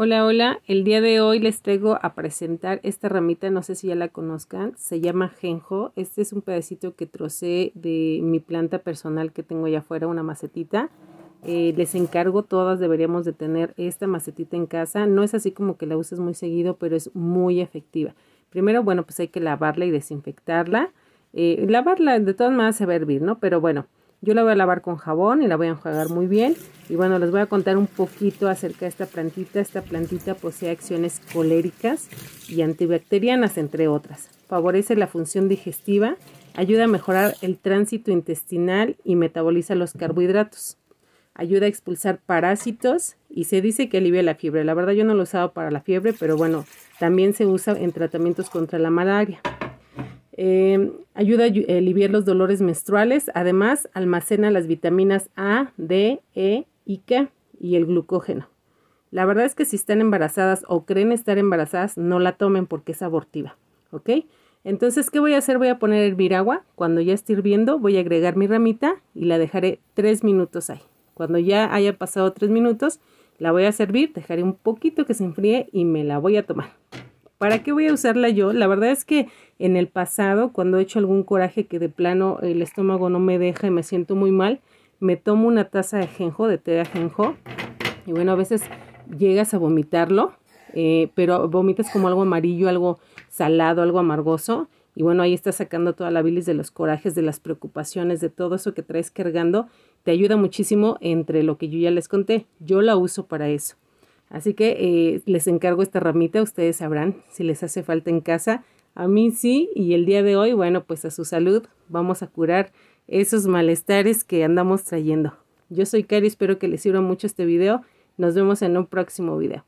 Hola, hola. El día de hoy les traigo a presentar esta ramita, no sé si ya la conozcan, se llama genjo. Este es un pedacito que trocé de mi planta personal que tengo allá afuera, una macetita. Eh, les encargo todas, deberíamos de tener esta macetita en casa. No es así como que la uses muy seguido, pero es muy efectiva. Primero, bueno, pues hay que lavarla y desinfectarla. Eh, lavarla de todas maneras se va a hervir, ¿no? Pero bueno, yo la voy a lavar con jabón y la voy a enjuagar muy bien. Y bueno, les voy a contar un poquito acerca de esta plantita. Esta plantita posee acciones coléricas y antibacterianas, entre otras. Favorece la función digestiva, ayuda a mejorar el tránsito intestinal y metaboliza los carbohidratos. Ayuda a expulsar parásitos y se dice que alivia la fiebre. La verdad yo no lo he usado para la fiebre, pero bueno, también se usa en tratamientos contra la malaria. Em, ayuda a aliviar los dolores menstruales. Además, almacena las vitaminas A, D, E y K y el glucógeno. La verdad es que si están embarazadas o creen estar embarazadas, no la tomen porque es abortiva. ¿Ok? Entonces, ¿qué voy a hacer? Voy a poner a hervir agua. Cuando ya esté hirviendo, voy a agregar mi ramita y la dejaré tres minutos ahí. Cuando ya haya pasado tres minutos, la voy a servir, dejaré un poquito que se enfríe y me la voy a tomar. ¿Para qué voy a usarla yo? La verdad es que en el pasado, cuando he hecho algún coraje que de plano el estómago no me deja y me siento muy mal, me tomo una taza de ajenjo, de té de ajenjo Y bueno, a veces llegas a vomitarlo, eh, pero vomitas como algo amarillo, algo salado, algo amargoso. Y bueno, ahí estás sacando toda la bilis de los corajes, de las preocupaciones, de todo eso que traes cargando. Te ayuda muchísimo entre lo que yo ya les conté. Yo la uso para eso. Así que eh, les encargo esta ramita, ustedes sabrán si les hace falta en casa. A mí sí, y el día de hoy, bueno, pues a su salud vamos a curar esos malestares que andamos trayendo. Yo soy Cari, espero que les sirva mucho este video. Nos vemos en un próximo video.